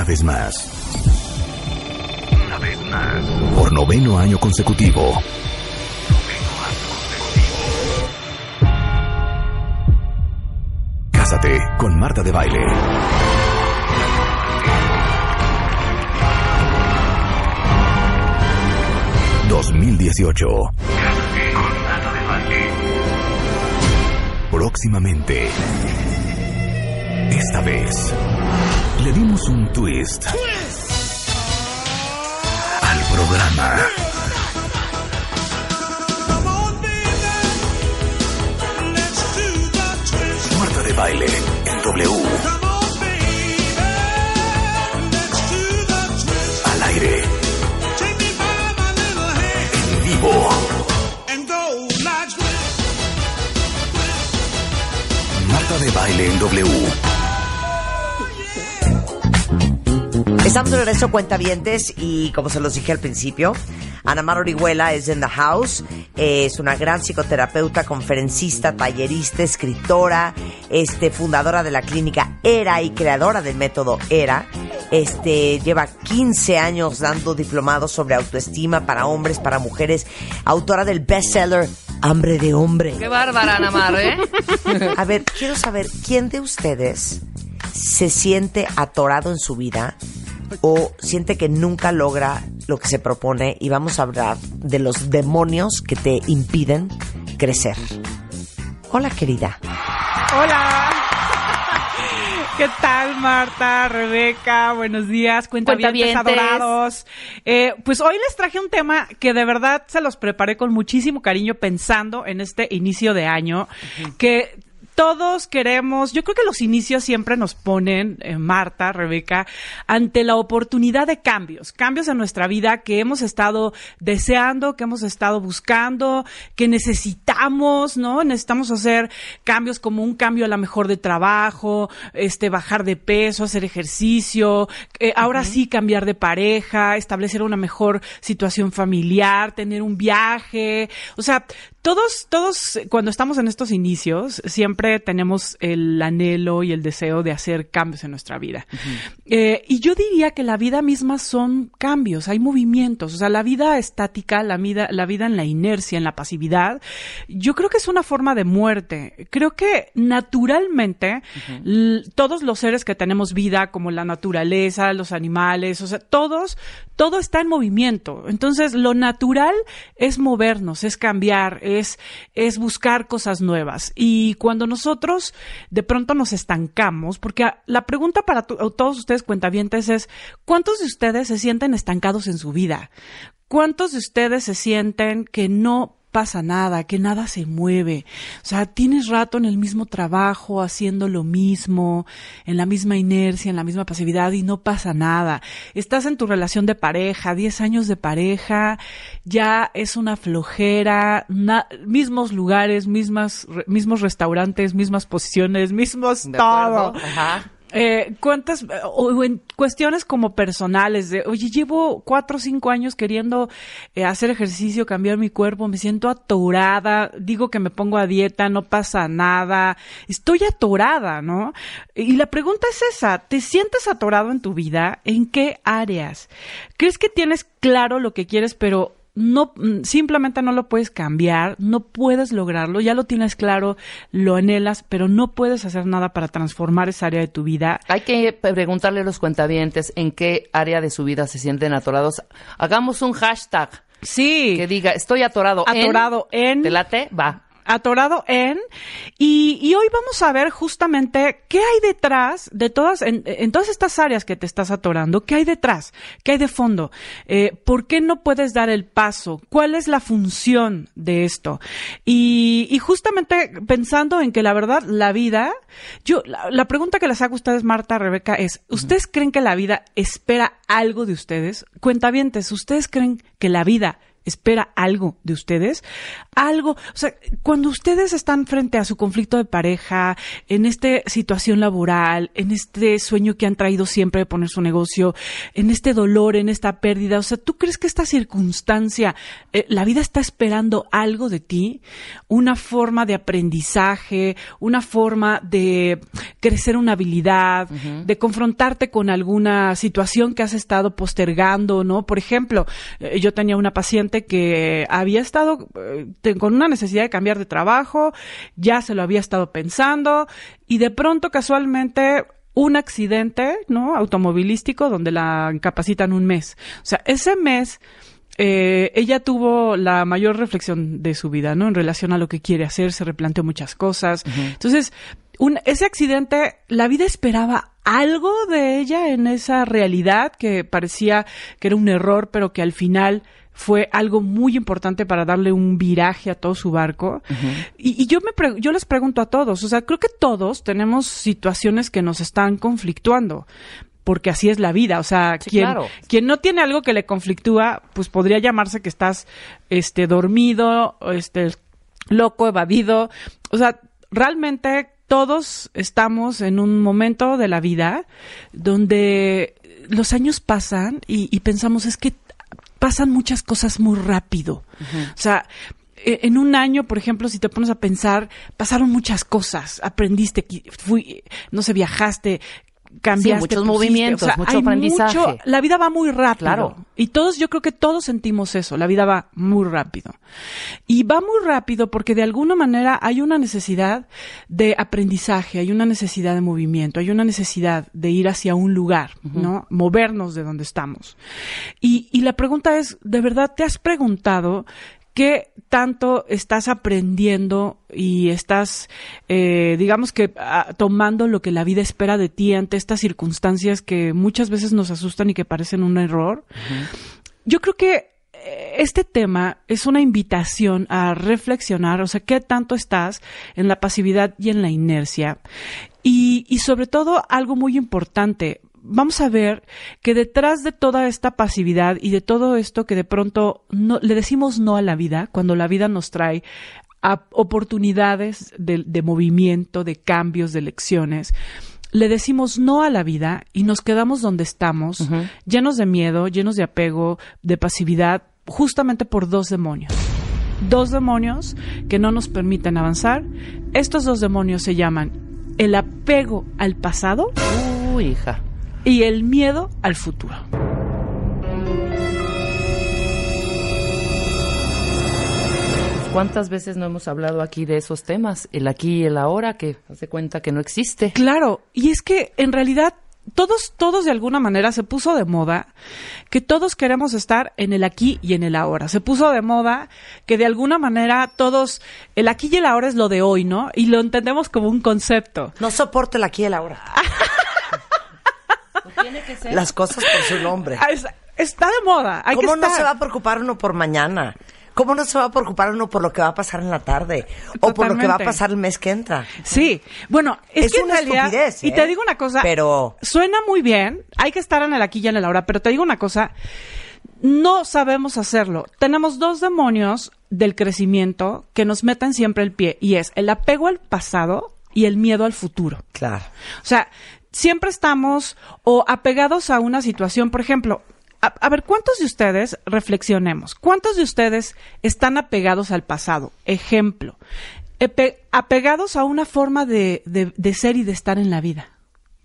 una vez más. Una vez más. Por noveno año consecutivo. Noveno año consecutivo. Cásate con Marta de Baile. ...2018... con Marta de Baile. Próximamente... ...esta vez... Le dimos un twist al programa. Muerta de baile en W. Al aire. En vivo. Marta de baile en W. Estamos de regreso, cuentavientes, y como se los dije al principio, Ana Mar Orihuela es en The House, es una gran psicoterapeuta, conferencista, tallerista, escritora, este, fundadora de la clínica ERA y creadora del método ERA. Este, lleva 15 años dando diplomados sobre autoestima para hombres, para mujeres, autora del bestseller Hambre de Hombre. Qué bárbara, Ana Mar, ¿eh? A ver, quiero saber, ¿quién de ustedes se siente atorado en su vida o siente que nunca logra lo que se propone y vamos a hablar de los demonios que te impiden crecer. Hola querida. Hola. ¿Qué tal, Marta, Rebeca? Buenos días, cuentavientes, adorados. Eh, pues hoy les traje un tema que de verdad se los preparé con muchísimo cariño pensando en este inicio de año, que todos queremos, yo creo que los inicios siempre nos ponen, eh, Marta, Rebeca, ante la oportunidad de cambios, cambios en nuestra vida que hemos estado deseando, que hemos estado buscando, que necesitamos, ¿no? Necesitamos hacer cambios como un cambio a la mejor de trabajo, este, bajar de peso, hacer ejercicio, eh, ahora sí cambiar de pareja, establecer una mejor situación familiar, tener un viaje, o sea, todos, todos, cuando estamos en estos inicios, siempre tenemos el anhelo y el deseo de hacer cambios en nuestra vida. Eh, y yo diría que la vida misma son cambios, hay movimientos. O sea, la vida estática, la vida, la vida en la inercia, en la pasividad, yo creo que es una forma de muerte. Creo que naturalmente todos los seres que tenemos vida, como la naturaleza, los animales, o sea, todos, todo está en movimiento. Entonces, lo natural es movernos, es cambiar, es, es buscar cosas nuevas. Y cuando nosotros de pronto nos estancamos, porque la pregunta para todos ustedes cuentavientes es, ¿cuántos de ustedes se sienten estancados en su vida? ¿Cuántos de ustedes se sienten que no pasa nada, que nada se mueve. O sea, tienes rato en el mismo trabajo, haciendo lo mismo, en la misma inercia, en la misma pasividad y no pasa nada. Estás en tu relación de pareja, 10 años de pareja, ya es una flojera, mismos lugares, mismas, mismos restaurantes, mismas posiciones, mismos todo. Ajá. Eh, ¿Cuántas, o en cuestiones como personales, de, oye, llevo cuatro o cinco años queriendo eh, hacer ejercicio, cambiar mi cuerpo, me siento atorada, digo que me pongo a dieta, no pasa nada, estoy atorada, ¿no? Y la pregunta es esa, ¿te sientes atorado en tu vida? ¿En qué áreas? ¿Crees que tienes claro lo que quieres, pero no, mm, simplemente no lo puedes cambiar, no puedes lograrlo, ya lo tienes claro, lo anhelas, pero no puedes hacer nada para transformar esa área de tu vida. Hay que preguntarle a los cuentavientes en qué área de su vida se sienten atorados. Hagamos un hashtag. Sí. Que diga, estoy atorado. Atorado en. en... va atorado en. Y, hoy vamos a ver justamente qué hay detrás de todas, en, todas estas áreas que te estás atorando, qué hay detrás, qué hay de fondo, eh, por qué no puedes dar el paso, cuál es la función de esto. Y, justamente pensando en que la verdad, la vida, yo, la, pregunta que les hago a ustedes, Marta, Rebeca, es, ¿ustedes creen que la vida espera algo de ustedes? Cuentavientes, ¿ustedes creen que la vida espera algo de ustedes, algo, o sea, cuando ustedes están frente a su conflicto de pareja, en esta situación laboral, en este sueño que han traído siempre de poner su negocio, en este dolor, en esta pérdida, o sea, ¿tú crees que esta circunstancia, eh, la vida está esperando algo de ti? Una forma de aprendizaje, una forma de crecer una habilidad, de confrontarte con alguna situación que has estado postergando, ¿no? Por ejemplo, eh, yo tenía una paciente que había estado eh, con una necesidad de cambiar de trabajo, ya se lo había estado pensando y de pronto casualmente un accidente, ¿no? Automovilístico donde la incapacitan un mes. O sea, ese mes eh, ella tuvo la mayor reflexión de su vida, ¿no? En relación a lo que quiere hacer, se replanteó muchas cosas. Entonces, ese accidente, la vida esperaba algo de ella en esa realidad que parecía que era un error, pero que al final fue algo muy importante para darle un viraje a todo su barco. y, yo, me yo les pregunto a todos, o sea, creo que todos tenemos situaciones que nos están conflictuando porque así es la vida. O sea, quien, no tiene algo que le conflictúa, pues podría llamarse que estás este, dormido, este loco, evadido. O sea, realmente todos estamos en un momento de la vida donde los años pasan y pensamos es que pasan muchas cosas muy rápido. O sea, e, en un año, por ejemplo, si te pones a pensar, pasaron muchas cosas, aprendiste, fui, no sé, viajaste, cambiaste. muchos movimientos, o mucho aprendizaje. la vida va muy rápido. Claro. Y todos, yo creo que todos sentimos eso. La vida va muy rápido. Y va muy rápido porque de alguna manera hay una necesidad de aprendizaje, hay una necesidad de movimiento, hay una necesidad de ir hacia un lugar, ¿no? Movernos de donde estamos. Y, y la pregunta es, ¿de verdad te has preguntado ¿Qué tanto estás aprendiendo y estás, eh, digamos que, ah, tomando lo que la vida espera de ti ante estas circunstancias que muchas veces nos asustan y que parecen un error? Yo creo que eh, este tema es una invitación a reflexionar, o sea, qué tanto estás en la pasividad y en la inercia. Y, y sobre todo, algo muy importante, vamos a ver que detrás de toda esta pasividad y de todo esto que de pronto le decimos no a la vida, cuando la vida nos trae oportunidades de, movimiento, de cambios, de elecciones, le decimos no a la vida y nos quedamos donde estamos, llenos de miedo, llenos de apego, de pasividad, justamente por dos demonios. Dos demonios que no nos permiten avanzar. Estos dos demonios se llaman el apego al pasado. Uy, hija y el miedo al futuro. ¿Cuántas veces no hemos hablado aquí de esos temas? El aquí y el ahora, que hace cuenta que no existe. Claro, y es que en realidad todos, todos de alguna manera se puso de moda que todos queremos estar en el aquí y en el ahora. Se puso de moda que de alguna manera todos, el aquí y el ahora es lo de hoy, ¿no? Y lo entendemos como un concepto. No soporto el aquí y el ahora. Las cosas por su nombre. Ah, está de moda. ¿Cómo no se va a preocupar uno por mañana? ¿Cómo no se va a preocupar uno por lo que va a pasar en la tarde o por lo que va a pasar el mes que entra? Sí, bueno, es, una estupidez, y te ¿eh? digo una cosa, pero suena muy bien, hay que estar en el aquí y en el ahora, pero te digo una cosa, no sabemos hacerlo. Tenemos dos demonios del crecimiento que nos meten siempre el pie y es el apego al pasado y el miedo al futuro. Claro. O sea, siempre estamos o apegados a una situación, por ejemplo, a, ver, ¿cuántos de ustedes, reflexionemos, cuántos de ustedes están apegados al pasado? Ejemplo, apegados a una forma de, ser y de estar en la vida.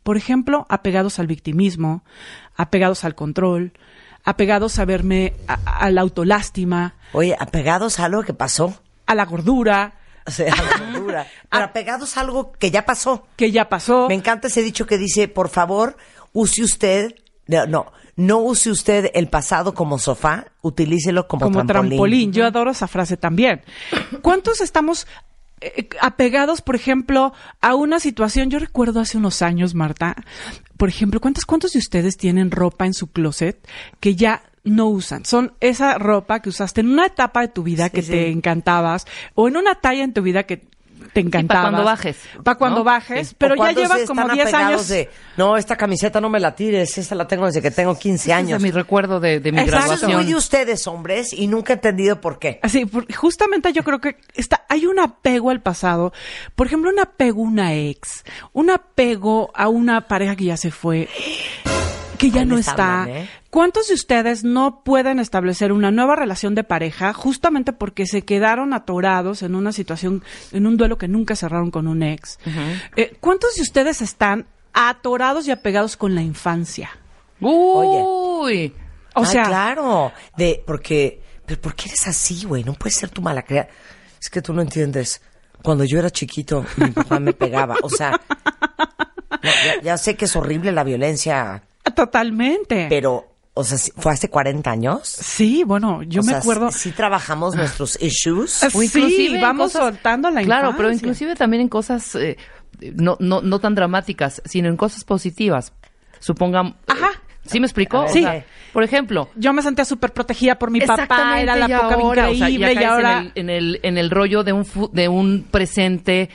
Por ejemplo, apegados al victimismo, apegados al control, apegados a verme a, la autolástima. Oye, apegados a lo que pasó. A la gordura, o sea, ah. Pero apegados a algo que ya pasó. Que ya pasó. Me encanta ese dicho que dice, por favor, use usted, no, no, use usted el pasado como sofá, utilícelo como, como trampolín. Yo adoro esa frase también. ¿Cuántos estamos eh, eh, apegados, por ejemplo, a una situación. Yo recuerdo hace unos años, Marta, por ejemplo, ¿cuántos, cuántos de ustedes tienen ropa en su closet que ya no usan? Son esa ropa que usaste en una etapa de tu vida que te encantabas o en una talla en tu vida que te encantaba. Para cuando bajes. Para cuando bajes, pero ya llevas como 10 años. no, esta camiseta no me la tires, esta la tengo desde que tengo 15 años. es mi recuerdo de, mi graduación. Exacto, de ustedes, hombres, y nunca he entendido por qué. Así, justamente yo creo que está, hay un apego al pasado. Por ejemplo, un apego a una ex, un apego a una pareja que ya se fue no está. ¿eh? ¿Cuántos de ustedes no pueden establecer una nueva relación de pareja justamente porque se quedaron atorados en una situación, en un duelo que nunca cerraron con un ex? Eh, ¿Cuántos de ustedes están atorados y apegados con la infancia? Uy. O ah, claro, de porque pero ¿por qué eres así, güey? No puedes ser tu mala crea. Es que tú no entiendes. Cuando yo era chiquito, mi papá me pegaba. O sea, ya, sé que es horrible la violencia Totalmente. Pero o sea, fue hace 40 años. Sí, bueno, yo o me sea, acuerdo. Sí, trabajamos ah. nuestros issues. Ah, o sí, vamos soltando la Claro, pero inclusive también en cosas eh, no, no, no tan dramáticas, sino en cosas positivas. Supongamos. Eh, Ajá. ¿Sí me explicó? sí. por ejemplo. Yo me sentía súper protegida por mi papá, era la poca increíble y ahora. En el, en el, rollo de un, de un presente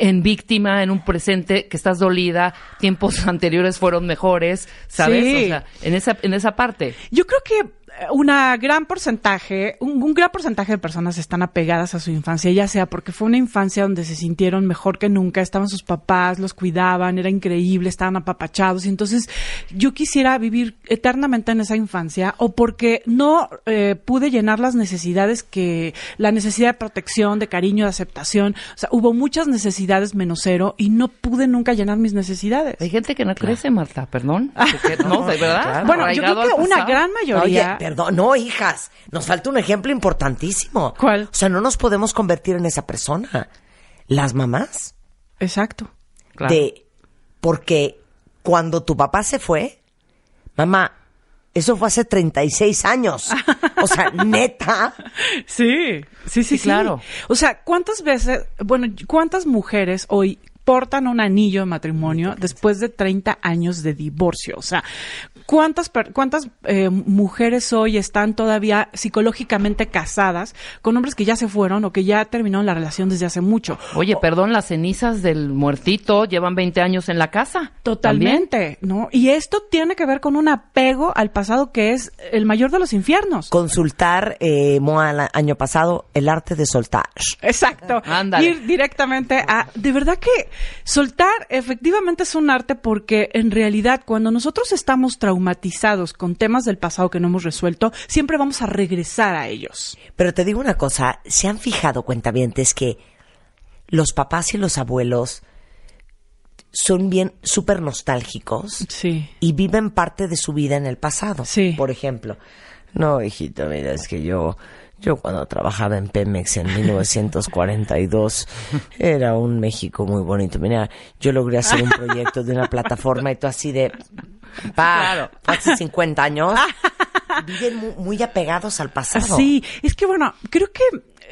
en víctima, en un presente que estás dolida, tiempos anteriores fueron mejores, ¿sabes? O sea, en esa, en esa parte. Yo creo que una gran porcentaje, un, gran porcentaje de personas están apegadas a su infancia, ya sea porque fue una infancia donde se sintieron mejor que nunca, estaban sus papás, los cuidaban, era increíble, estaban apapachados. Y entonces yo quisiera vivir eternamente en esa infancia o porque no eh, pude llenar las necesidades que, la necesidad de protección, de cariño, de aceptación. O sea, hubo muchas necesidades menos cero y no pude nunca llenar mis necesidades. Hay gente que no crece, Marta, perdón. no, de verdad. Bueno, yo creo que una gran mayoría perdón. No, hijas, nos falta un ejemplo importantísimo. ¿Cuál? O sea, no nos podemos convertir en esa persona. Las mamás. Exacto. Claro. De, porque cuando tu papá se fue, mamá, eso fue hace 36 años. O sea, neta. Sí, sí, sí, claro. O sea, ¿cuántas veces, bueno, cuántas mujeres hoy portan un anillo de matrimonio después de 30 años de divorcio? O sea, ¿Cuántas, eh, mujeres hoy están todavía psicológicamente casadas con hombres que ya se fueron o que ya terminaron la relación desde hace mucho? Oye, perdón, las cenizas del muertito llevan 20 años en la casa. Totalmente, ¿no? Y esto tiene que ver con un apego al pasado que es el mayor de los infiernos. Consultar, eh, Moa, el año pasado, el arte de soltar. Exacto. Ándale. Ir directamente a... De verdad que soltar efectivamente es un arte porque en realidad cuando nosotros estamos traumados, con temas del pasado que no hemos resuelto, siempre vamos a regresar a ellos. Pero te digo una cosa, ¿se han fijado cuentavientes que los papás y los abuelos son bien súper nostálgicos sí. y viven parte de su vida en el pasado, sí. por ejemplo? No, hijito, mira, es que yo yo cuando trabajaba en Pemex en 1942 era un México muy bonito. Mira, yo logré hacer un proyecto de una plataforma y todo así de... Pa, claro. Hace 50 años viven muy, apegados al pasado. Sí, es que bueno, creo que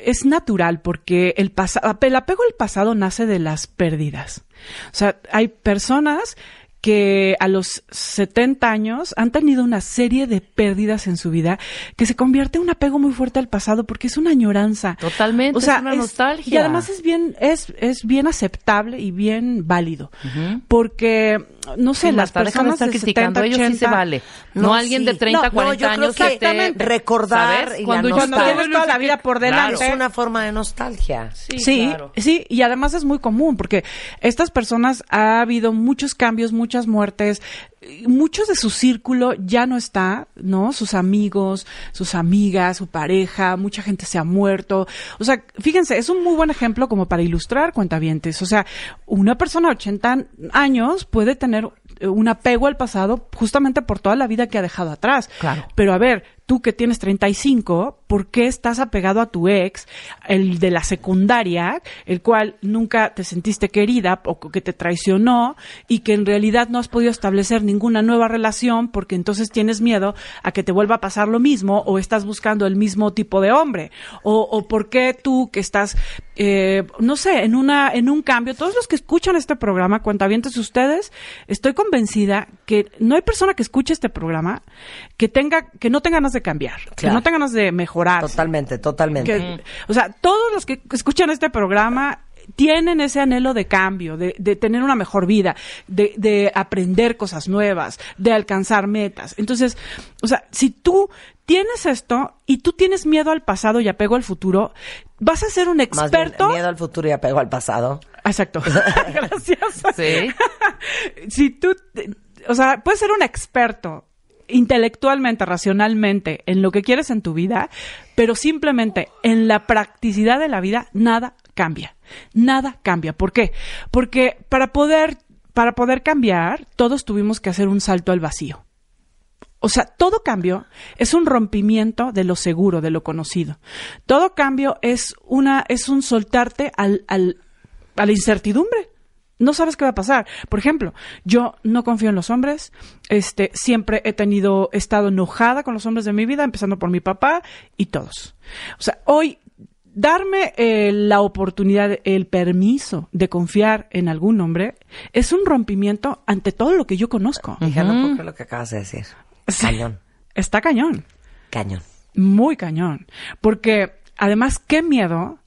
es natural porque el, el apego al pasado nace de las pérdidas. O sea, hay personas que a los 70 años han tenido una serie de pérdidas en su vida que se convierte en un apego muy fuerte al pasado porque es una añoranza. Totalmente, o sea, es una Y además es bien, es, es bien aceptable y bien válido. Porque no sé, las personas criticando, ellos sí se vale. No, alguien de 30, no, 40 años que exactamente. recordar y cuando la cuando tienes toda la vida por delante. Es una forma de nostalgia. Sí, claro. sí, y además es muy común porque estas personas ha habido muchos cambios, muchas muertes, muchos de su círculo ya no está, ¿no? Sus amigos, sus amigas, su pareja, mucha gente se ha muerto. O sea, fíjense, es un muy buen ejemplo como para ilustrar cuentavientes. O sea, una persona de 80 años puede tener eh, un apego al pasado justamente por toda la vida que ha dejado atrás. Claro. Pero a ver, tú que tienes 35, ¿por qué estás apegado a tu ex, el de la secundaria, el cual nunca te sentiste querida o que te traicionó y que en realidad no has podido establecer ninguna nueva relación porque entonces tienes miedo a que te vuelva a pasar lo mismo o estás buscando el mismo tipo de hombre? ¿O, o por qué tú que estás, eh, no sé, en, una, en un cambio? Todos los que escuchan este programa, cuentavientes ustedes, estoy convencida que no hay persona que escuche este programa que, tenga, que no tenga ganas de cambiar, que no tengan ganas de mejorar. Totalmente, totalmente. o sea, todos los que escuchan este programa tienen ese anhelo de cambio, de, tener una mejor vida, de, aprender cosas nuevas, de alcanzar metas. Entonces, o sea, si tú tienes esto y tú tienes miedo al pasado y apego al futuro, vas a ser un experto. miedo al futuro y apego al pasado. Exacto. Gracias. Sí. si tú, o sea, puedes ser un experto intelectualmente, racionalmente, en lo que quieres en tu vida, pero simplemente en la practicidad de la vida, nada cambia. Nada cambia. ¿Por qué? Porque para poder, para poder cambiar, todos tuvimos que hacer un salto al vacío. O sea, todo cambio es un rompimiento de lo seguro, de lo conocido. Todo cambio es una, es un soltarte al, al, a la incertidumbre no sabes qué va a pasar. Por ejemplo, yo no confío en los hombres. Este, siempre he tenido, estado enojada con los hombres de mi vida, empezando por mi papá y todos. O sea, hoy darme eh, la oportunidad, el permiso de confiar en algún hombre es un rompimiento ante todo lo que yo conozco. Fíjate "No, lo que acabas de decir. Cañón. Está cañón. Cañón. Muy cañón. Porque además, qué miedo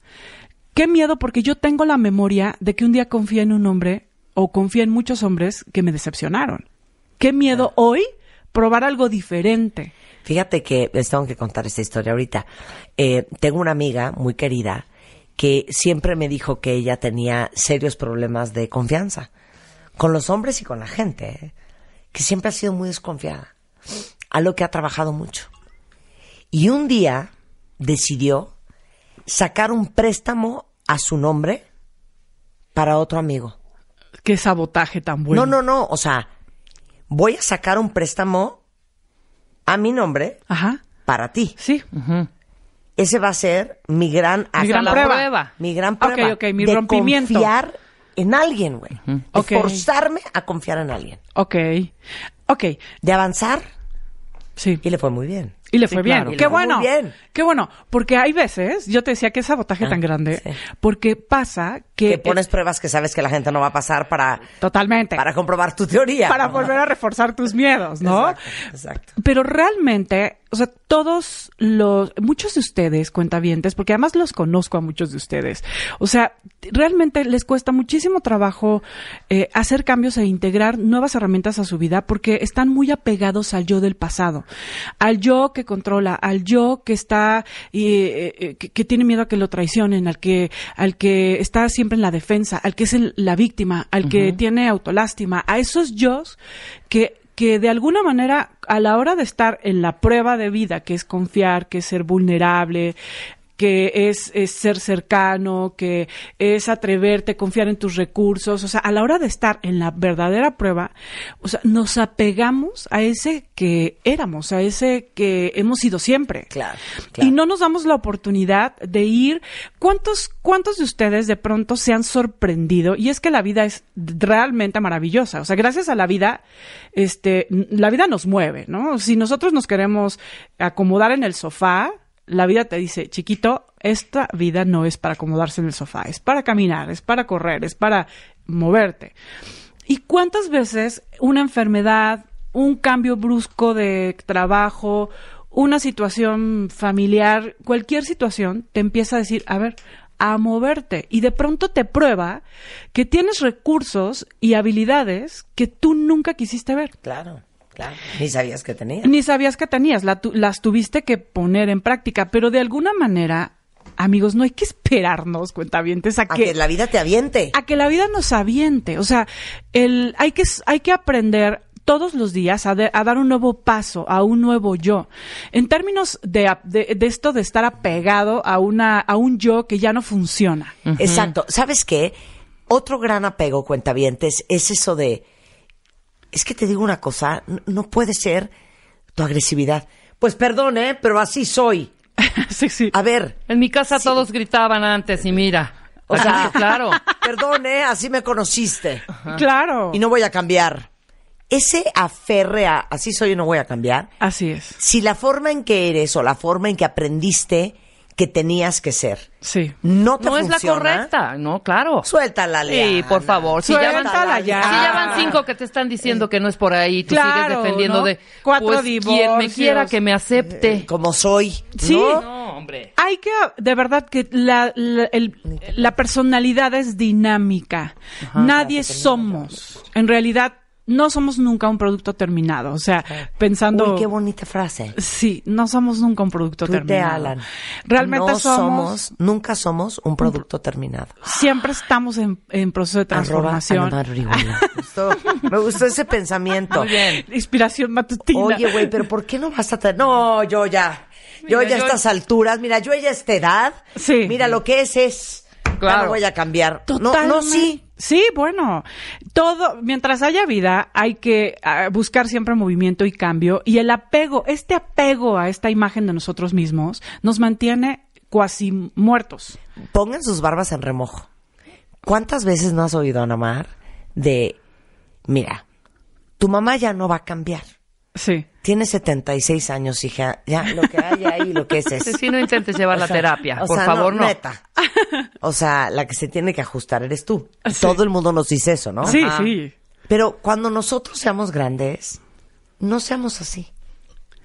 Qué miedo porque yo tengo la memoria de que un día confié en un hombre o confié en muchos hombres que me decepcionaron. Qué miedo hoy probar algo diferente. Fíjate que les tengo que contar esta historia ahorita. Eh, tengo una amiga muy querida que siempre me dijo que ella tenía serios problemas de confianza con los hombres y con la gente, ¿eh? que siempre ha sido muy desconfiada, a lo que ha trabajado mucho. Y un día decidió sacar un préstamo a su nombre para otro amigo. Qué sabotaje tan bueno. No, no, no. O sea, voy a sacar un préstamo a mi nombre para ti. Sí. Ese va a ser mi gran, mi gran prueba. Mi gran prueba. de Confiar en alguien, güey. Uh forzarme a confiar en alguien. Ok. Ok. De avanzar. Sí. Y le fue muy bien. Y le fue bien. qué bueno. Qué bueno. Porque hay veces, yo te decía que es sabotaje ah, tan grande, porque pasa que. Que pones pruebas que sabes que la gente no va a pasar para. Totalmente. Para comprobar tu teoría. Para volver a reforzar tus miedos, ¿no? exacto. Pero realmente o sea, todos los, muchos de ustedes, cuentavientes, porque además los conozco a muchos de ustedes, o sea, realmente les cuesta muchísimo trabajo eh, hacer cambios e integrar nuevas herramientas a su vida porque están muy apegados al yo del pasado, al yo que controla, al yo que está, y eh, eh, que, tiene miedo a que lo traicionen, al que, al que está siempre en la defensa, al que es la víctima, al que tiene autolástima, a esos yo que que de alguna manera a la hora de estar en la prueba de vida, que es confiar, que es ser vulnerable, que es, ser cercano, que es atreverte, confiar en tus recursos. O sea, a la hora de estar en la verdadera prueba, o sea, nos apegamos a ese que éramos, a ese que hemos sido siempre. Claro. claro. Y no nos damos la oportunidad de ir. ¿Cuántos, cuántos de ustedes de pronto se han sorprendido? Y es que la vida es realmente maravillosa. O sea, gracias a la vida, este, la vida nos mueve, ¿no? Si nosotros nos queremos acomodar en el sofá, la vida te dice, chiquito, esta vida no es para acomodarse en el sofá, es para caminar, es para correr, es para moverte. ¿Y cuántas veces una enfermedad, un cambio brusco de trabajo, una situación familiar, cualquier situación, te empieza a decir, a ver, a moverte y de pronto te prueba que tienes recursos y habilidades que tú nunca quisiste ver. Claro ni sabías que tenías. Ni sabías que tenías, las tuviste que poner en práctica, pero de alguna manera, amigos, no hay que esperarnos, cuentavientes, a, a que, la vida te aviente. A que la vida nos aviente, o sea, el, hay, que, hay que aprender todos los días a, dar un nuevo paso, a un nuevo yo. En términos de, esto de estar apegado a, una, a un yo que ya no funciona. Exacto. ¿Sabes qué? Otro gran apego, cuentavientes, es eso de es que te digo una cosa, no puede ser tu agresividad. Pues perdón, ¿eh? Pero así soy. sí, sí. A ver. En mi casa todos gritaban antes y mira. O sea, claro. Perdón, ¿eh? Así me conociste. Claro. Y no voy a cambiar. Ese aférrea así soy y no voy a cambiar. Así es. Si la forma en que eres o la forma en que aprendiste que tenías que ser. Sí. No te No es la correcta, no, claro. Suéltala, Lea. Sí, por favor. Si ya, van, ya. si ya van cinco que te están diciendo que no es por ahí, tú claro, sigues defendiendo de cuatro divorcios. Pues, quien me quiera que me acepte. Eh, como soy. Sí. ¿no? hombre. Hay que, de verdad, que la, personalidad es dinámica. Nadie somos. En realidad, no somos nunca un producto terminado. O sea, pensando. Uy, qué bonita frase. Sí, no somos nunca un producto terminado. De Alan. Realmente no somos, Nunca somos un producto terminado. Siempre estamos en, en proceso de transformación. me, gustó, ese pensamiento. Muy bien. Inspiración matutina. Oye, güey, pero ¿por qué no vas a.? tener...? No, yo ya. yo ya a estas alturas. Mira, yo ya a esta edad. Sí. Mira, lo que es es Claro. no voy a cambiar. Totalmente. No, sí. Sí, bueno, todo, mientras haya vida, hay que ah, buscar siempre movimiento y cambio. Y el apego, este apego a esta imagen de nosotros mismos, nos mantiene cuasi muertos. Pongan sus barbas en remojo. ¿Cuántas veces no has oído, Ana Mar, de, mira, tu mamá ya no va a cambiar? Sí. Tienes 76 años, hija. Ya, lo que hay ahí, lo que es es. Si no intentes llevar la terapia, por favor, no. O sea, la que se tiene que ajustar eres tú. Ah, Todo el mundo nos dice eso, ¿no? Sí, sí. Pero cuando nosotros seamos grandes, no seamos así.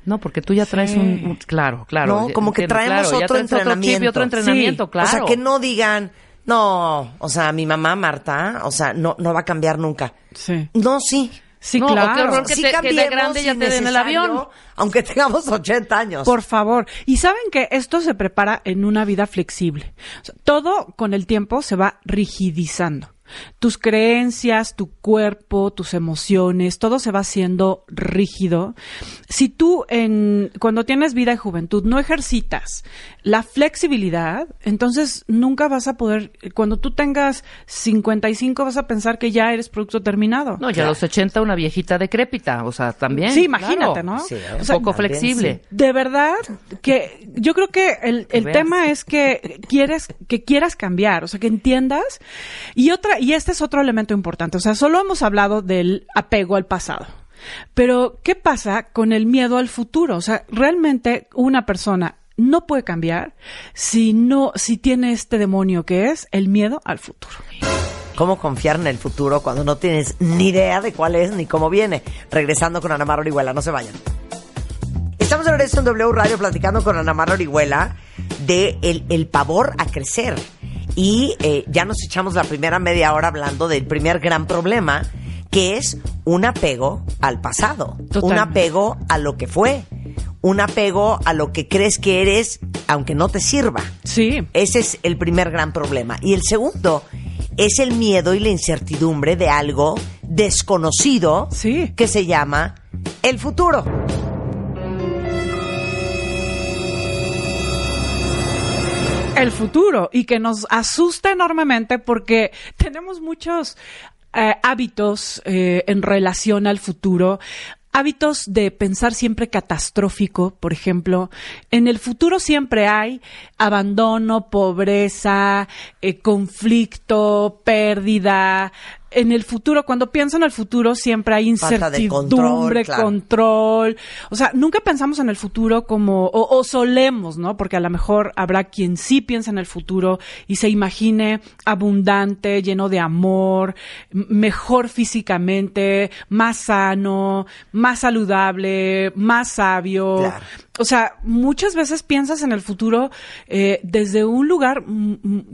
No, porque tú ya traes un, Claro, claro. No, como que traemos otro, entrenamiento. Otro, entrenamiento. claro. O sea, que no digan, no, o sea, mi mamá Marta, o sea, no, no va a cambiar nunca. Sí. No, sí. Sí, claro. O qué horror que, sí te, que grande ya te den el avión. Aunque tengamos 80 años. Por favor. Y saben que esto se prepara en una vida flexible. O sea, todo con el tiempo se va rigidizando. Tus creencias, tu cuerpo, tus emociones, todo se va haciendo rígido. Si tú en, cuando tienes vida y juventud no ejercitas la flexibilidad, entonces nunca vas a poder, cuando tú tengas 55 vas a pensar que ya eres producto terminado. No, ya a los 80 una viejita decrépita, o sea, también. Sí, imagínate, ¿no? Un poco flexible. De verdad que yo creo que el, el tema es que quieres que quieras cambiar, o sea, que entiendas. Y otra y este es otro elemento importante. O sea, solo hemos hablado del apego al pasado. Pero, ¿qué pasa con el miedo al futuro? O sea, realmente una persona no puede cambiar si no, si tiene este demonio que es el miedo al futuro. ¿Cómo confiar en el futuro cuando no tienes ni idea de cuál es ni cómo viene? Regresando con Ana Mar Orihuela, no se vayan. Estamos en en W Radio platicando con Ana Mar Orihuela de el, el pavor a crecer y eh, ya nos echamos la primera media hora hablando del primer gran problema, que es un apego al pasado, un apego a lo que fue, un apego a lo que crees que eres, aunque no te sirva. Sí. Ese es el primer gran problema. Y el segundo es el miedo y la incertidumbre de algo desconocido que se llama el futuro. el futuro y que nos asusta enormemente porque tenemos muchos eh, hábitos eh, en relación al futuro. Hábitos de pensar siempre catastrófico, por ejemplo. En el futuro siempre hay abandono, pobreza, eh, conflicto, pérdida, en el futuro, cuando piensa en el futuro, siempre hay incertidumbre, control, O sea, nunca pensamos en el futuro como, o, solemos, ¿no? Porque a lo mejor habrá quien sí piensa en el futuro y se imagine abundante, lleno de amor, mejor físicamente, más sano, más saludable, más sabio o sea, muchas veces piensas en el futuro eh, desde un lugar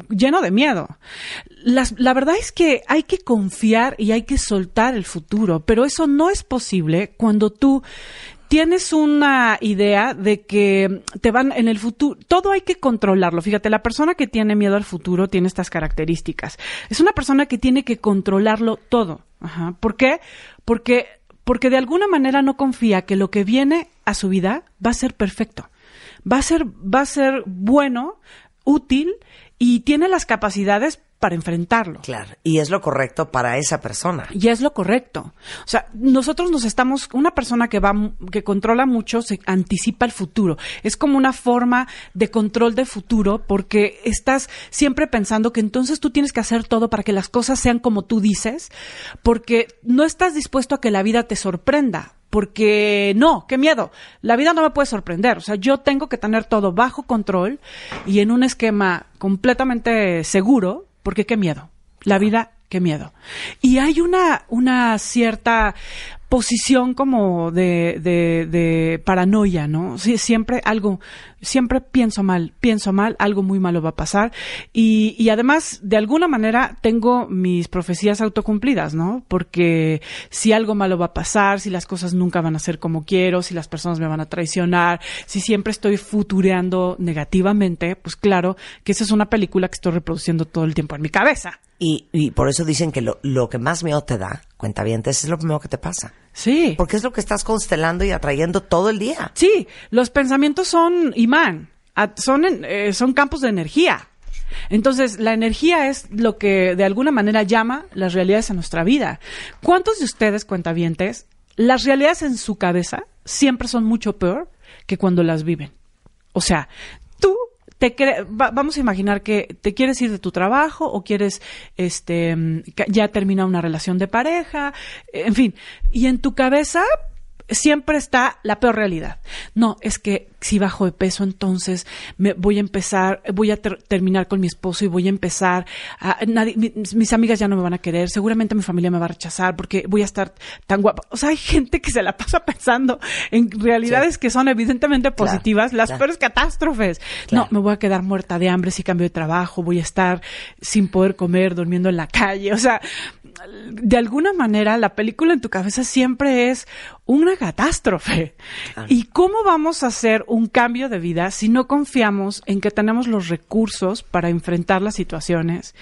lleno de miedo. la verdad es que hay que confiar y hay que soltar el futuro, pero eso no es posible cuando tú tienes una idea de que te van en el futuro, todo hay que controlarlo. Fíjate, la persona que tiene miedo al futuro tiene estas características. Es una persona que tiene que controlarlo todo. ¿Por qué? Porque porque de alguna manera no confía que lo que viene a su vida va a ser perfecto, va a ser, va a ser bueno, útil y tiene las capacidades para enfrentarlo. Claro, y es lo correcto para esa persona. Y es lo correcto. O sea, nosotros nos estamos, una persona que va, que controla mucho, se anticipa el futuro. Es como una forma de control de futuro porque estás siempre pensando que entonces tú tienes que hacer todo para que las cosas sean como tú dices, porque no estás dispuesto a que la vida te sorprenda porque no, qué miedo. La vida no me puede sorprender. O sea, yo tengo que tener todo bajo control y en un esquema completamente seguro porque qué miedo. La vida, qué miedo. Y hay una, una cierta posición como de, de, paranoia, ¿no? siempre algo, siempre pienso mal, pienso mal, algo muy malo va a pasar. Y, y además, de alguna manera, tengo mis profecías autocumplidas, ¿no? Porque si algo malo va a pasar, si las cosas nunca van a ser como quiero, si las personas me van a traicionar, si siempre estoy futureando negativamente, pues claro que esa es una película que estoy reproduciendo todo el tiempo en mi cabeza. Y, y por eso dicen que lo que más miedo te da, cuenta es lo primero que te pasa. Sí. Porque es lo que estás constelando y atrayendo todo el día. Sí, los pensamientos son imán, son, eh, son campos de energía. Entonces, la energía es lo que de alguna manera llama las realidades a nuestra vida. ¿Cuántos de ustedes, cuentavientes, las realidades en su cabeza siempre son mucho peor que cuando las viven? O sea, tú vamos a imaginar que te quieres ir de tu trabajo o quieres este ya termina una relación de pareja, en fin, y en tu cabeza siempre está la peor realidad. No, es que si bajo de peso, entonces me voy a empezar, voy a terminar con mi esposo y voy a empezar a, mis, amigas ya no me van a querer, seguramente mi familia me va a rechazar porque voy a estar tan guapa. O sea, hay gente que se la pasa pensando en realidades que son evidentemente positivas, las peores catástrofes. No, me voy a quedar muerta de hambre si cambio de trabajo, voy a estar sin poder comer, durmiendo en la calle. O sea, de alguna manera la película en tu cabeza siempre es una catástrofe. ¿Y cómo vamos a hacer un cambio de vida si no confiamos en que tenemos los recursos para enfrentar las situaciones,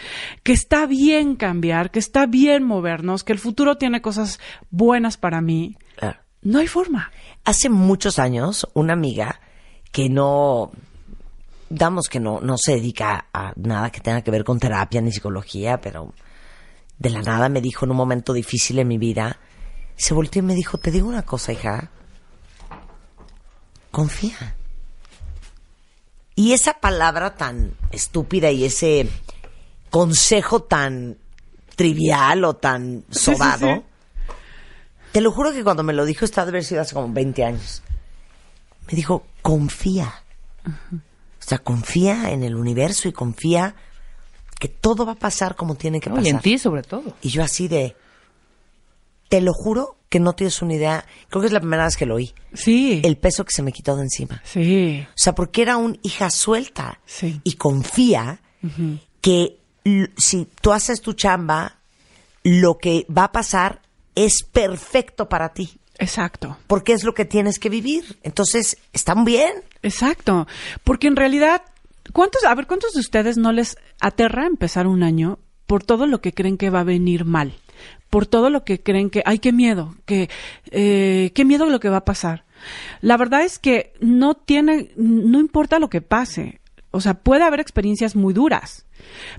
que está bien cambiar, que está bien movernos, que el futuro tiene cosas buenas para mí. No hay forma. Hace muchos años, una amiga que no damos que no, no se dedica a nada que tenga que ver con terapia ni psicología, pero de la nada me dijo en un momento difícil en mi vida, se volteó y me dijo, te digo una cosa, hija, confía. Y esa palabra tan estúpida y ese consejo tan trivial o tan sobado, te lo juro que cuando me lo dijo, esta adversidad hace como 20 años, me dijo, confía. O sea, confía en el universo y confía que todo va a pasar como tiene que pasar. Y en ti sobre todo. Y yo así de, te lo juro que no tienes una idea. Creo que es la primera vez que lo oí. Sí. El peso que se me quitó de encima. Sí. O sea, porque era un hija suelta. Y confía que si tú haces tu chamba, lo que va a pasar es perfecto para ti. Exacto. Porque es lo que tienes que vivir. Entonces, ¿están bien? Exacto. Porque en realidad, ¿cuántos, a ver, cuántos de ustedes no les aterra empezar un año por todo lo que creen que va a venir mal? por todo lo que creen que, hay, qué miedo, que, eh, qué miedo lo que va a pasar. La verdad es que no tiene, no importa lo que pase. O sea, puede haber experiencias muy duras,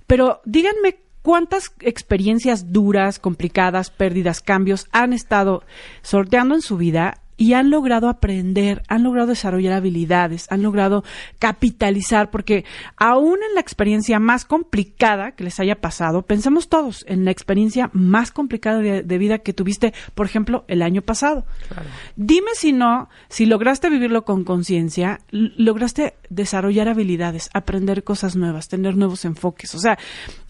pero díganme cuántas experiencias duras, complicadas, pérdidas, cambios han estado sorteando en su vida y han logrado aprender, han logrado desarrollar habilidades, han logrado capitalizar, porque aún en la experiencia más complicada que les haya pasado, pensemos todos en la experiencia más complicada de, vida que tuviste, por ejemplo, el año pasado. Dime si no, si lograste vivirlo con conciencia, lograste desarrollar habilidades, aprender cosas nuevas, tener nuevos enfoques. O sea,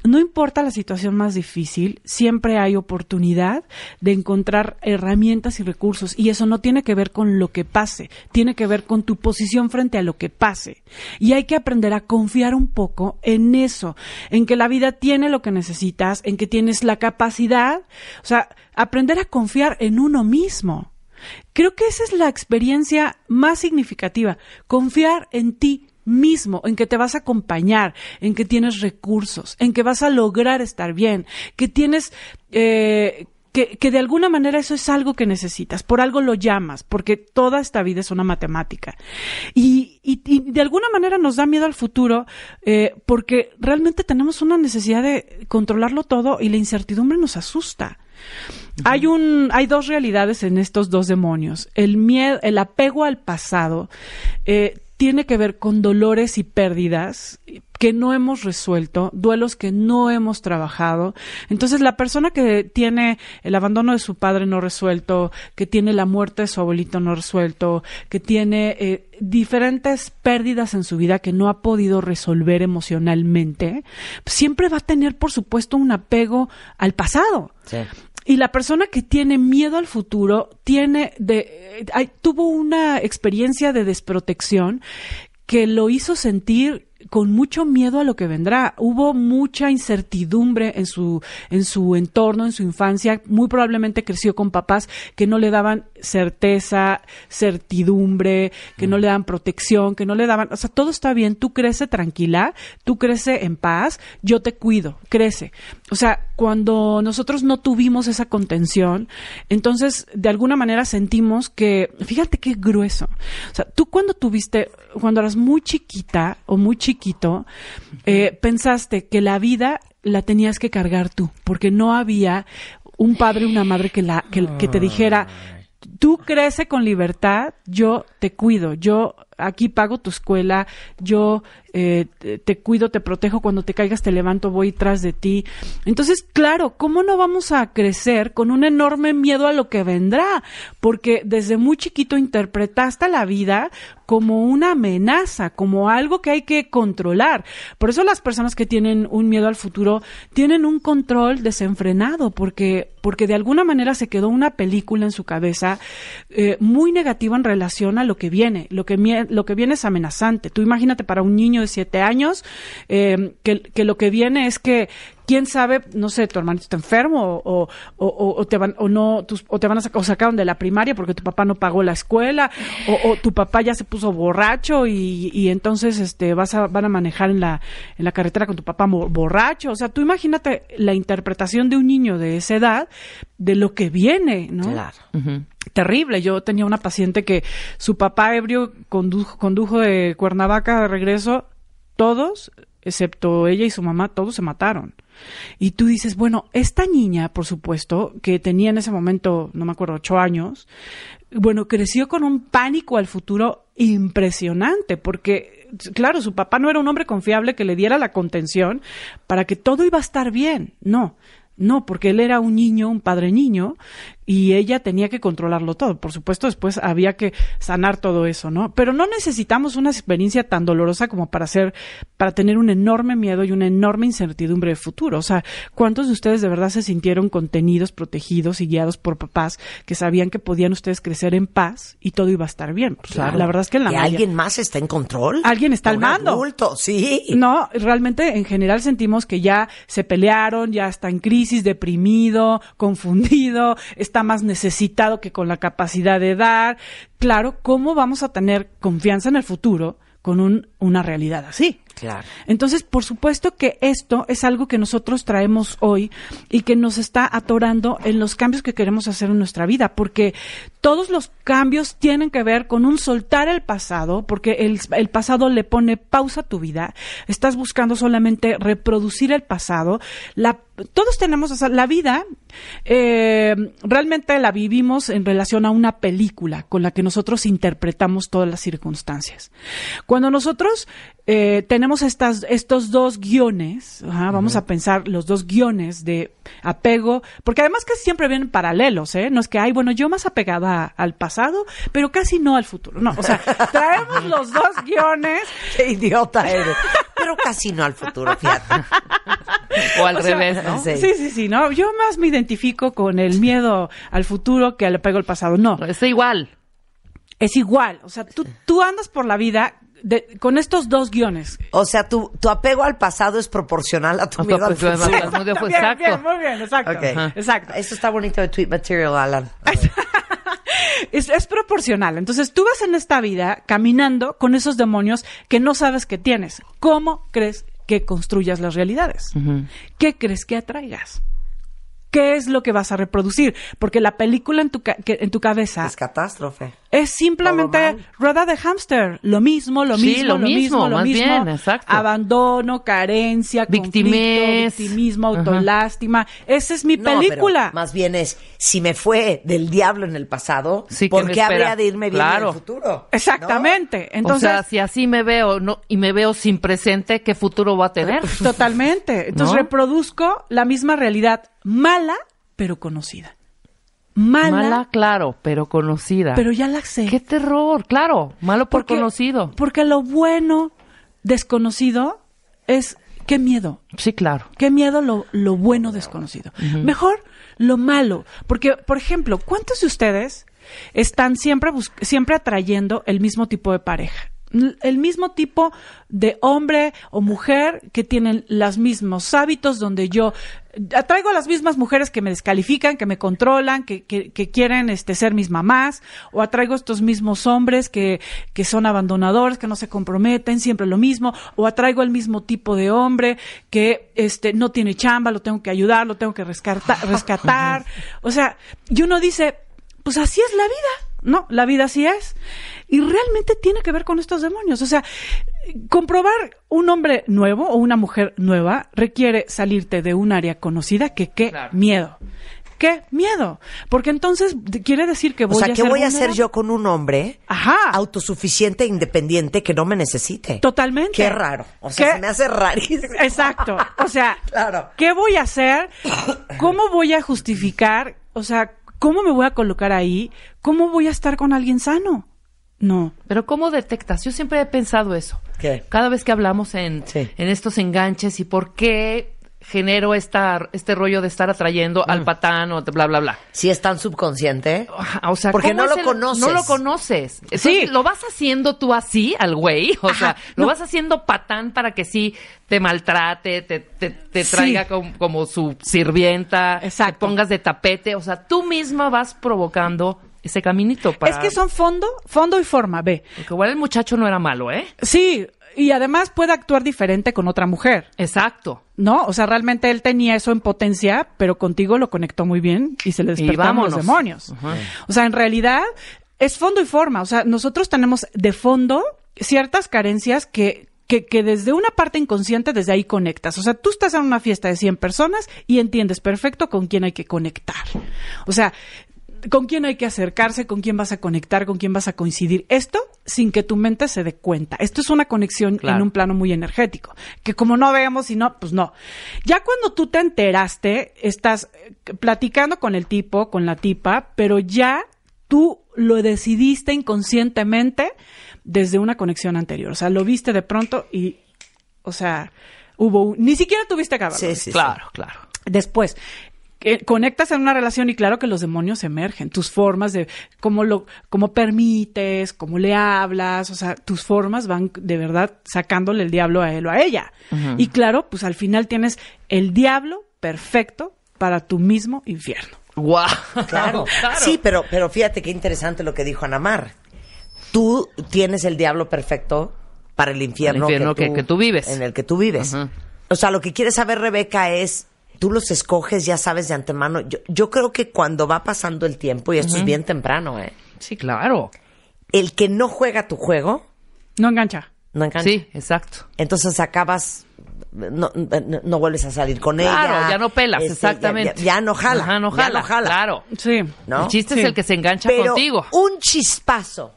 no importa la situación más difícil, siempre hay oportunidad de encontrar herramientas y recursos, y eso no tiene tiene que ver con lo que pase, tiene que ver con tu posición frente a lo que pase. Y hay que aprender a confiar un poco en eso, en que la vida tiene lo que necesitas, en que tienes la capacidad, o sea, aprender a confiar en uno mismo. Creo que esa es la experiencia más significativa, confiar en ti mismo, en que te vas a acompañar, en que tienes recursos, en que vas a lograr estar bien, que tienes eh, que, de alguna manera eso es algo que necesitas, por algo lo llamas, porque toda esta vida es una matemática. Y, de alguna manera nos da miedo al futuro, eh, porque realmente tenemos una necesidad de controlarlo todo y la incertidumbre nos asusta. Hay un, hay dos realidades en estos dos demonios. El miedo, el apego al pasado eh, tiene que ver con dolores y pérdidas, que no hemos resuelto, duelos que no hemos trabajado. Entonces, la persona que tiene el abandono de su padre no resuelto, que tiene la muerte de su abuelito no resuelto, que tiene eh, diferentes pérdidas en su vida que no ha podido resolver emocionalmente, siempre va a tener, por supuesto, un apego al pasado. Y la persona que tiene miedo al futuro tiene de, eh, tuvo una experiencia de desprotección que lo hizo sentir con mucho miedo a lo que vendrá. Hubo mucha incertidumbre en su, en su entorno, en su infancia. Muy probablemente creció con papás que no le daban certeza, certidumbre, que no le dan protección, que no le daban, o sea, todo está bien, tú crece tranquila, tú crece en paz, yo te cuido, crece. O sea, cuando nosotros no tuvimos esa contención, entonces de alguna manera sentimos que, fíjate qué grueso. O sea, tú cuando tuviste, cuando eras muy chiquita o muy chiquita, chiquito, eh, pensaste que la vida la tenías que cargar tú, porque no había un padre, una madre que, la, que, que te dijera, tú crece con libertad, yo te cuido, yo aquí pago tu escuela, yo eh, te cuido, te protejo, cuando te caigas te levanto, voy tras de ti. Entonces, claro, ¿cómo no vamos a crecer con un enorme miedo a lo que vendrá? Porque desde muy chiquito interpretaste la vida como una amenaza, como algo que hay que controlar. Por eso las personas que tienen un miedo al futuro tienen un control desenfrenado, porque, porque de alguna manera se quedó una película en su cabeza eh, muy negativa en relación a lo que viene, lo que lo que viene es amenazante. Tú imagínate para un niño de siete años eh, que, que, lo que viene es que, quién sabe, no sé, tu hermanito está enfermo o, te van o no o te van a sacar sacaron de la primaria porque tu papá no pagó la escuela o, tu papá ya se puso borracho y, entonces este vas a van a manejar en la en la carretera con tu papá borracho, o sea, tú imagínate la interpretación de un niño de esa edad de lo que viene, ¿no? Claro. terrible. Yo tenía una paciente que su papá ebrio condujo, condujo de Cuernavaca de regreso todos excepto ella y su mamá, todos se mataron. Y tú dices, bueno, esta niña, por supuesto, que tenía en ese momento, no me acuerdo, ocho años, bueno, creció con un pánico al futuro impresionante, porque, claro, su papá no era un hombre confiable que le diera la contención para que todo iba a estar bien. No, no, porque él era un niño, un padre niño, y ella tenía que controlarlo todo. Por supuesto, después había que sanar todo eso, ¿no? Pero no necesitamos una experiencia tan dolorosa como para hacer, para tener un enorme miedo y una enorme incertidumbre de futuro. O sea, ¿cuántos de ustedes de verdad se sintieron contenidos, protegidos y guiados por papás que sabían que podían ustedes crecer en paz y todo iba a estar bien? O sea, la verdad es que en la ¿Y alguien más está en control? Alguien está al mando. Adulto, sí. No, realmente en general sentimos que ya se pelearon, ya está en crisis, deprimido, confundido, está más necesitado que con la capacidad de dar. Claro, ¿cómo vamos a tener confianza en el futuro con una realidad así? Entonces, por supuesto que esto es algo que nosotros traemos hoy y que nos está atorando en los cambios que queremos hacer en nuestra vida, porque todos los cambios tienen que ver con un soltar el pasado, porque el, pasado le pone pausa a tu vida. Estás buscando solamente reproducir el pasado. La todos tenemos, la vida eh, realmente la vivimos en relación a una película con la que nosotros interpretamos todas las circunstancias. Cuando nosotros eh, tenemos estos dos guiones, vamos a pensar los dos guiones de apego, porque además casi siempre vienen paralelos, ¿eh? No es que, hay, bueno, yo más apegada al pasado, pero casi no al futuro. No, o sea, traemos los dos guiones. Qué idiota eres. Pero casi no al futuro, fíjate. o al revés, ¿no? Sí. sí, sí, sí, no. Yo más me identifico con el miedo al futuro que al apego al pasado. No. Es igual. Es igual, o sea, tú, tú andas por la vida con estos dos guiones. O sea, tu, apego al pasado es proporcional a tu miedo al futuro. muy bien, muy bien, exacto. exacto. Esto está bonito de tweet material, Alan. Es, proporcional. Entonces tú vas en esta vida caminando con esos demonios que no sabes que tienes. ¿Cómo crees que construyas las realidades? ¿Qué crees que atraigas? ¿Qué es lo que vas a reproducir? Porque la película en tu, en tu cabeza... Es catástrofe es simplemente rueda de hámster. Lo mismo, lo mismo, lo, mismo, lo mismo. exacto. Abandono, carencia, victimez. sí victimismo, autolástima. Esa es mi película. más bien es, si me fue del diablo en el pasado, ¿por qué habría de irme bien en el futuro? Exactamente. Entonces, o sea, si así me veo no, y me veo sin presente, ¿qué futuro va a tener? Totalmente. Entonces reproduzco la misma realidad mala, pero conocida. Mala, claro, pero conocida. Pero ya la sé. Qué terror, claro, malo por porque, conocido. Porque lo bueno desconocido es qué miedo. Sí, claro. Qué miedo lo, lo bueno desconocido. Mejor lo malo, porque por ejemplo, ¿cuántos de ustedes están siempre siempre atrayendo el mismo tipo de pareja? el mismo tipo de hombre o mujer que tienen los mismos hábitos, donde yo eh, atraigo a las mismas mujeres que me descalifican, que me controlan, que, que, quieren este, ser mis mamás, o atraigo a estos mismos hombres que, que son abandonadores, que no se comprometen, siempre lo mismo, o atraigo al mismo tipo de hombre que este, no tiene chamba, lo tengo que ayudar, lo tengo que rescatar. rescatar. O sea, y uno dice, pues así es la vida. No, la vida así es. Y realmente tiene que ver con estos demonios. O sea, comprobar un hombre nuevo o una mujer nueva requiere salirte de un área conocida que qué miedo. ¿Qué miedo? Porque entonces quiere decir que voy a O sea, ¿qué voy a hacer yo con un hombre autosuficiente e independiente que no me necesite? Totalmente. Qué raro. O sea, se me hace rarísimo. Exacto. O sea, ¿qué voy a hacer? ¿Cómo voy a justificar? O sea, ¿Cómo me voy a colocar ahí? ¿Cómo voy a estar con alguien sano? No. Pero ¿cómo detectas? Yo siempre he pensado eso. ¿Qué? Cada vez que hablamos en, en estos enganches y por qué genero estar este rollo de estar atrayendo al mm. patán o bla, bla, bla. Si es tan subconsciente. O sea, porque no lo conoces. No lo conoces. sí. Lo vas haciendo tú así al güey. O sea, lo vas haciendo patán para que sí te maltrate, te, te, traiga como, su sirvienta, Exacto. te pongas de tapete. O sea, tú misma vas provocando ese caminito para... Es que son fondo, fondo y forma, ve. Porque igual el muchacho no era malo, ¿eh? Sí, y además puede actuar diferente con otra mujer. Exacto. ¿No? O sea, realmente él tenía eso en potencia, pero contigo lo conectó muy bien y se le despertaron los demonios. O sea, en realidad es fondo y forma. O sea, nosotros tenemos de fondo ciertas carencias que, que, que, desde una parte inconsciente, desde ahí conectas. O sea, tú estás en una fiesta de 100 personas y entiendes perfecto con quién hay que conectar. O sea, con quién hay que acercarse, con quién vas a conectar, con quién vas a coincidir. Esto sin que tu mente se dé cuenta. Esto es una conexión en un plano muy energético, que como no veamos y no, pues no. Ya cuando tú te enteraste, estás eh, platicando con el tipo, con la tipa, pero ya tú lo decidiste inconscientemente desde una conexión anterior. O sea, lo viste de pronto y, o sea, hubo ni siquiera tuviste que Sí, sí, claro, claro. Después, conectas en una relación y claro que los demonios emergen, tus formas de cómo lo, cómo permites, cómo le hablas, o sea, tus formas van de verdad sacándole el diablo a él o a ella. Y claro, pues al final tienes el diablo perfecto para tu mismo infierno. ¡Guau! Claro. Sí, pero, pero fíjate qué interesante lo que dijo Anamar. Tú tienes el diablo perfecto para el infierno, que, tú, tú, vives. En el que tú vives. O sea, lo que quiere saber Rebeca es tú los escoges, ya sabes de antemano. Yo, creo que cuando va pasando el tiempo, y esto es bien temprano, ¿eh? Sí, claro. El que no juega tu juego. No engancha. No engancha. Sí, exacto. Entonces acabas. No, vuelves a salir con ella. Claro, ya no pelas, este, exactamente. Ya, no jala, jala. Ya no jala. Claro. Sí. El chiste es el que se engancha Pero contigo. Un chispazo.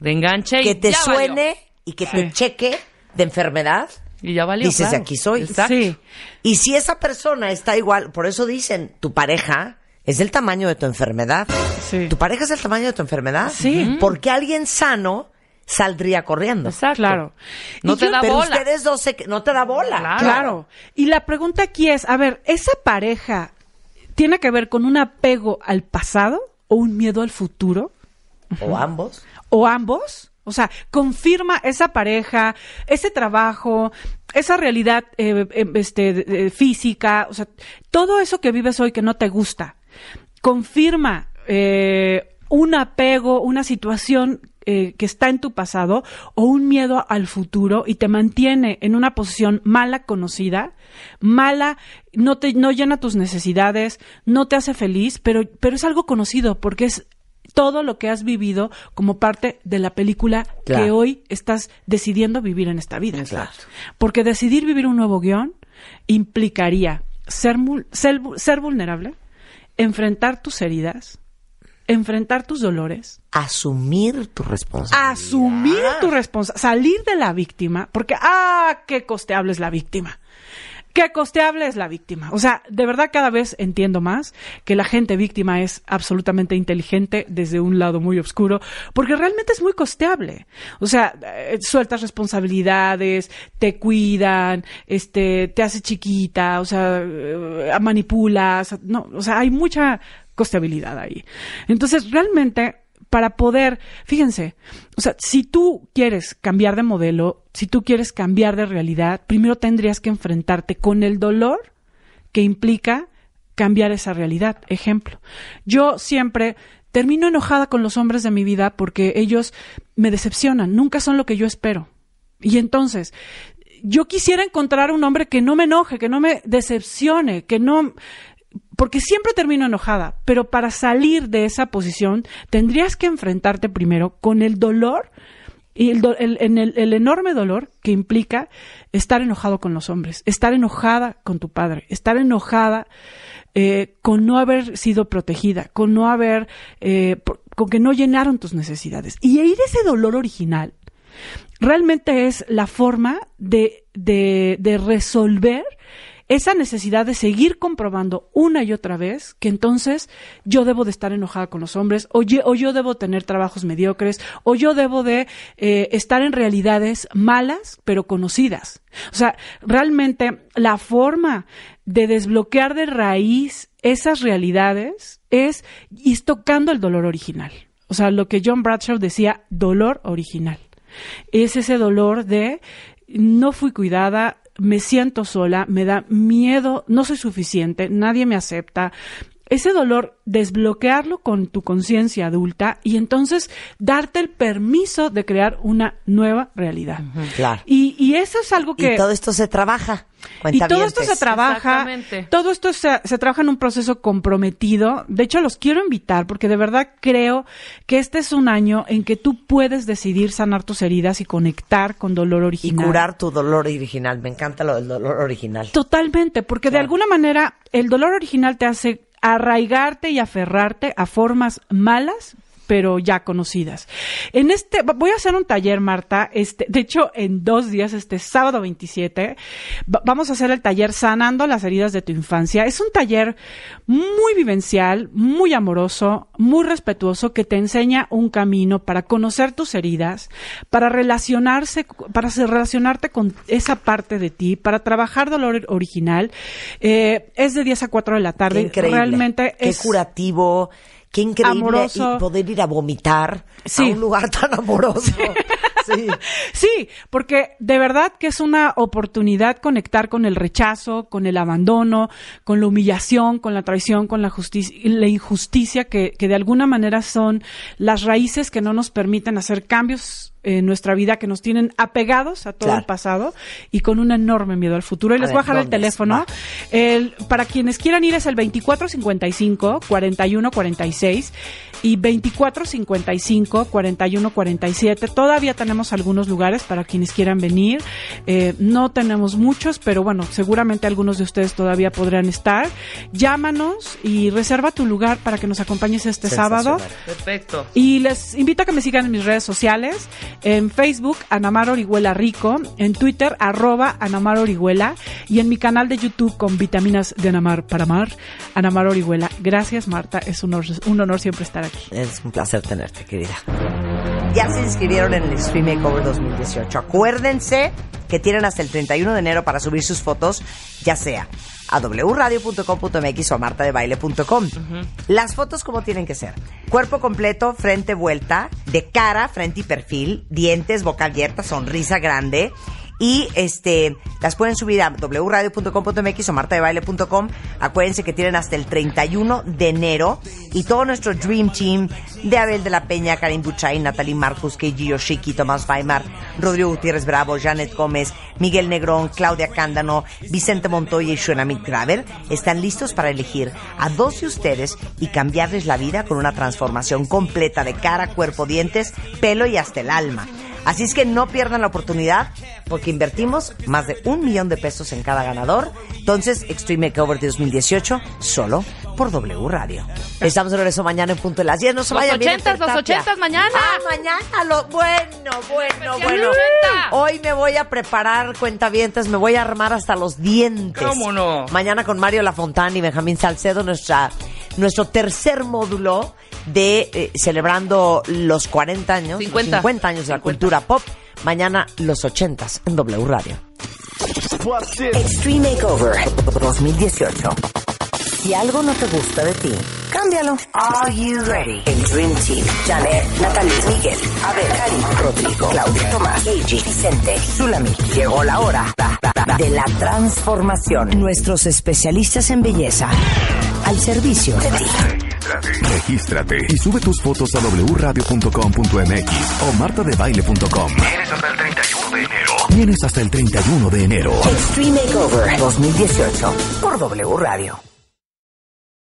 De enganche y Que te suene y que te cheque de enfermedad y ya valió. Dices, de aquí soy. Sí. Y si esa persona está igual, por eso dicen, tu pareja es del tamaño de tu enfermedad. Tu pareja es del tamaño de tu enfermedad. Sí. Porque alguien sano saldría corriendo. Exacto. Claro. No te da bola. ustedes dos no te da bola. claro. Y la pregunta aquí es, a ver, ¿esa pareja tiene que ver con un apego al pasado o un miedo al futuro? O ambos. O ambos. O sea, confirma esa pareja, ese trabajo, esa realidad eh, eh, este, física, o sea, todo eso que vives hoy que no te gusta, confirma eh, un apego, una situación que está en tu pasado o un miedo al futuro y te mantiene en una posición mala conocida, mala, no te no llena tus necesidades, no te hace feliz, pero pero es algo conocido porque es todo lo que has vivido como parte de la película que hoy estás decidiendo vivir en esta vida. Porque decidir vivir un nuevo guión implicaría ser, ser, ser vulnerable, enfrentar tus heridas, enfrentar tus dolores. Asumir tu responsabilidad. Asumir tu responsabilidad. Salir de la víctima, porque ¡ah! ¡Qué costeable es la víctima! ¿Qué costeable es la víctima. O sea, de verdad cada vez entiendo más que la gente víctima es absolutamente inteligente desde un lado muy oscuro, porque realmente es muy costeable. O sea, eh, sueltas responsabilidades, te cuidan, este, te hace chiquita, o sea, eh, manipulas, no, o sea, hay mucha costeabilidad ahí. Entonces, realmente para poder, fíjense, o sea, si tú quieres cambiar de modelo, si tú quieres cambiar de realidad, primero tendrías que enfrentarte con el dolor que implica cambiar esa realidad. Ejemplo, yo siempre termino enojada con los hombres de mi vida porque ellos me decepcionan, nunca son lo que yo espero. Y entonces, yo quisiera encontrar un hombre que no me enoje, que no me decepcione, que no porque siempre termino enojada, pero para salir de esa posición tendrías que enfrentarte primero con el dolor y el, el, el, enorme dolor que implica estar enojado con los hombres, estar enojada con tu padre, estar enojada eh, con no haber sido protegida, con no haber, eh, con que no llenaron tus necesidades. Y ir ese dolor original realmente es la forma de, de resolver esa necesidad de seguir comprobando una y otra vez que entonces yo debo de estar enojada con los hombres o yo, debo tener trabajos mediocres o yo debo de eh, estar en realidades malas pero conocidas. O sea, realmente la forma de desbloquear de raíz esas realidades es tocando el dolor original. O sea, lo que John Bradshaw decía, dolor original. Es ese dolor de no fui cuidada, me siento sola, me da miedo, no soy suficiente, nadie me acepta, ese dolor, desbloquearlo con tu conciencia adulta y entonces darte el permiso de crear una nueva realidad. claro. Y, eso es algo que... Y todo esto se trabaja. Y todo esto se trabaja. Todo esto se, trabaja en un proceso comprometido. De hecho, los quiero invitar porque de verdad creo que este es un año en que tú puedes decidir sanar tus heridas y conectar con dolor original. Y curar tu dolor original. Me encanta lo del dolor original. Totalmente, porque de alguna manera el dolor original te hace arraigarte y aferrarte a formas malas pero ya conocidas. En este, voy a hacer un taller, Marta, este, de hecho, en dos días, este sábado 27, vamos a hacer el taller Sanando las heridas de tu infancia. Es un taller muy vivencial, muy amoroso, muy respetuoso, que te enseña un camino para conocer tus heridas, para relacionarse, para relacionarte con esa parte de ti, para trabajar dolor original. Eh, es de 10 a 4 de la tarde. increíble. Realmente es curativo. Qué increíble poder ir a vomitar a un lugar tan amoroso. Sí. porque de verdad que es una oportunidad conectar con el rechazo, con el abandono, con la humillación, con la traición, con la, justicia, la injusticia, que, que de alguna manera son las raíces que no nos permiten hacer cambios en eh, nuestra vida que nos tienen apegados a todo el pasado y con un enorme miedo al futuro. Y les voy a dejar el teléfono. para quienes quieran ir es el 2455 4146 y 2455 4147. Todavía tenemos algunos lugares para quienes quieran venir. Eh, no tenemos muchos, pero bueno, seguramente algunos de ustedes todavía podrán estar. Llámanos y reserva tu lugar para que nos acompañes este sábado. Perfecto. Y les invito a que me sigan en mis redes sociales en Facebook Anamar Orihuela Rico, en Twitter arroba Anamar Orihuela y en mi canal de YouTube con vitaminas de Anamar para amar, Anamar Orihuela. Gracias Marta, es un honor, siempre estar aquí. Es un placer tenerte, querida. Ya se inscribieron en el Extreme Makeover 2018. Acuérdense que tienen hasta el 31 de enero para subir sus fotos, ya sea a wradio.com.mx o a martadebaile.com. Las fotos como tienen que ser. Cuerpo completo, frente vuelta, de cara, frente y perfil, dientes, boca abierta, sonrisa grande y este las pueden subir a www.radio.com.mx o martadebaile.com. Acuérdense que tienen hasta el 31 de enero y todo nuestro Dream Team de Abel de la Peña, Karim Buchay, Natalie Marcus, Keiji Yoshiki, Tomás Weimar, Rodrigo Gutiérrez Bravo, Janet Gómez, Miguel Negrón, Claudia Cándano, Vicente Montoya y Shunamit Graver están listos para elegir a dos de ustedes y cambiarles la vida con una transformación completa de cara, cuerpo, dientes, pelo y hasta el alma. Así es que no pierdan la oportunidad porque invertimos más de un millón de pesos en cada ganador. Entonces, Extreme Makeover 2018 solo por W Radio. Estamos de regreso mañana en punto de las 10. No se vayan. 80, bien, los 80 mañana. Ah, mañana. Lo, bueno, bueno, bueno. Hoy me voy a preparar cuentavientes, me voy a armar hasta los dientes. ¿Cómo no? Mañana con Mario La Fontana y Benjamín Salcedo, nuestra nuestro tercer módulo de eh, celebrando los 40 años, 50, años de la cultura pop. Mañana los 80 en W Radio. Extreme Makeover 2018. Si algo no te gusta de ti, cámbialo. Are you ready? El Dream Team. Janet, Natalie, Miguel, Abel, Karim, Rodrigo, Claudia, Tomás, Eiji, Vicente, Zulami. Llegó la hora de la transformación. Nuestros especialistas en belleza al servicio de ti. Regístrate y sube tus fotos a wradio.com.mx o martadebaile.com. Vienes hasta el 31 de enero. Vienes hasta el 31 de enero. Extreme Makeover 2018 por W Radio.